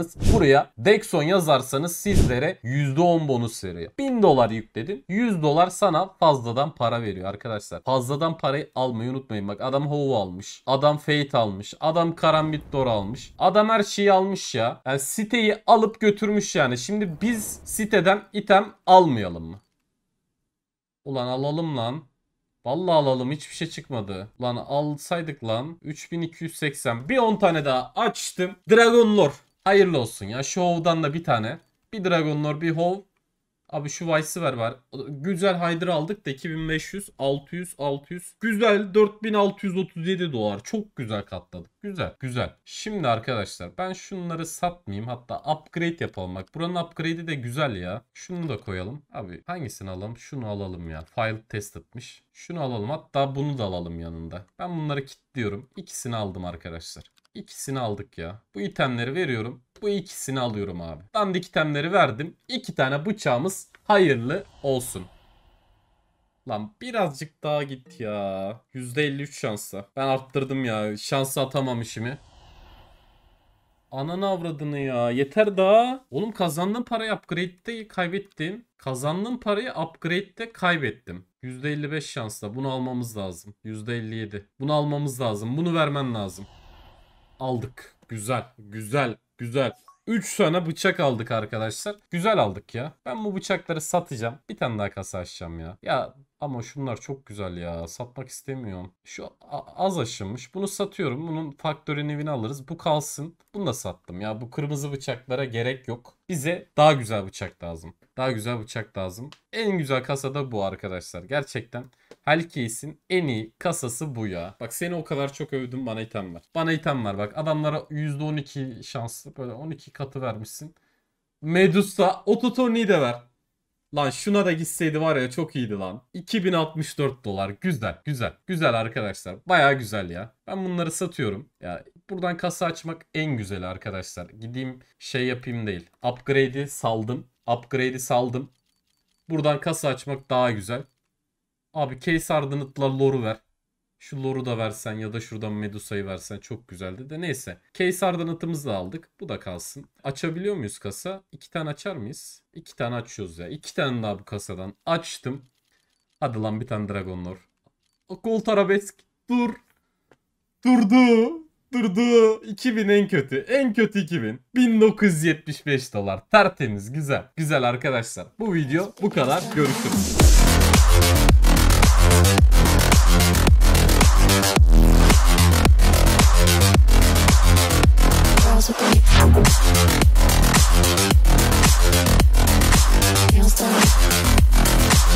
istiyorsanız buraya Dexon yazarsanız sizlere %10 bonus veriyor. 1000 dolar yükledin. 100 dolar sana fazladan para veriyor arkadaşlar. Fazladan parayı almayı unutmayın. Bak adam Hova almış. Adam Fate almış. Adam Karambit Dor almış. Adam her şeyi almış ya. Yani siteyi alıp götürmüş yani. Şimdi biz siteden item almayalım mı? Ulan alalım lan. Vallahi alalım hiçbir şey çıkmadı. Lan alsaydık lan 3280. Bir 10 tane daha açtım. Dragon Lord. Hayırlı olsun ya. Show'dan da bir tane. Bir Dragon Lord, bir Hov. Abi şu Vice'ı ver var. Güzel Hyder aldık da 2500, 600, 600. Güzel 4637 dolar. Çok güzel katladık. Güzel, güzel. Şimdi arkadaşlar ben şunları satmayayım. Hatta upgrade yapalım. Bak buranın upgrade'i de güzel ya. Şunu da koyalım. Abi hangisini alalım? Şunu alalım ya. File test etmiş. Şunu alalım. Hatta bunu da alalım yanında. Ben bunları kilitliyorum. İkisini aldım arkadaşlar. İkisini aldık ya. Bu itemleri veriyorum. Bu ikisini alıyorum abi. Dandik itemleri verdim. İki tane bıçağımız hayırlı olsun. Lan birazcık daha git ya. %53 şansa. Ben arttırdım ya. Şansı atamam işimi. Ananı avradını ya. Yeter daha. Oğlum kazandığım parayı upgrade'de kaybettim. Kazandığım parayı upgrade'de kaybettim. %55 şansla. Bunu almamız lazım. %57. Bunu almamız lazım. Bunu vermen lazım. Aldık. Güzel. Güzel. Güzel. 3 tane bıçak aldık arkadaşlar. Güzel aldık ya. Ben bu bıçakları satacağım. Bir tane daha kasa açacağım ya. Ya ama şunlar çok güzel ya. Satmak istemiyorum. Şu az aşınmış. Bunu satıyorum. Bunun faktörün evini alırız. Bu kalsın. Bunu da sattım ya. Bu kırmızı bıçaklara gerek yok. Bize daha güzel bıçak lazım. Daha güzel bıçak lazım. En güzel kasa da bu arkadaşlar. Gerçekten Hellcase'in en iyi kasası bu ya. Bak seni o kadar çok övdüm bana item var. Bana item var. bak. Adamlara %12 şanslı böyle 12 katı vermişsin. Medusa Ototoni'yi de ver. Lan şuna da gitseydi var ya çok iyiydi lan. 2064 dolar. Güzel. Güzel. Güzel arkadaşlar. Baya güzel ya. Ben bunları satıyorum. Ya buradan kasa açmak en güzeli arkadaşlar. Gideyim şey yapayım değil. Upgrade'i saldım. Upgrade'i saldım. Buradan kasa açmak daha güzel. Abi case ardınıtlar lore'u ver. Şu lore'u da versen ya da şuradan Medusa'yı versen çok güzeldi de neyse. Case ardınıtımızı da aldık. Bu da kalsın. Açabiliyor muyuz kasa? İki tane açar mıyız? İki tane açıyoruz ya. İki tane daha bu kasadan açtım. Hadi lan bir tane Dragon Lore. Gold Arabesk. Dur. Durdu. Durdu. 2000 en kötü. En kötü 2000. 1975 dolar. Tertemiz. Güzel. Güzel arkadaşlar. Bu video bu kadar. Görüşürüz.